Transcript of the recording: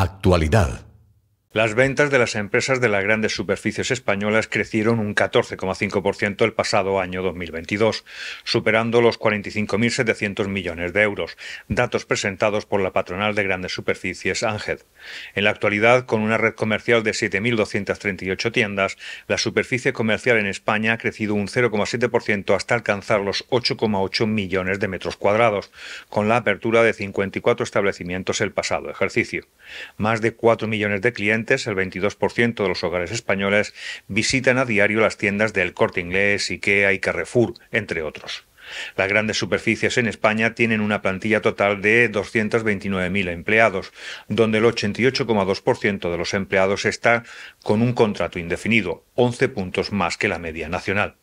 Actualidad. Las ventas de las empresas de las grandes superficies españolas crecieron un 14,5% el pasado año 2022, superando los 45.700 millones de euros, datos presentados por la patronal de grandes superficies Ángel. En la actualidad, con una red comercial de 7.238 tiendas, la superficie comercial en España ha crecido un 0,7% hasta alcanzar los 8,8 millones de metros cuadrados, con la apertura de 54 establecimientos el pasado ejercicio. Más de 4 millones de clientes, el 22% de los hogares españoles, visitan a diario las tiendas del Corte Inglés, IKEA y Carrefour, entre otros. Las grandes superficies en España tienen una plantilla total de 229.000 empleados, donde el 88,2% de los empleados está con un contrato indefinido, 11 puntos más que la media nacional.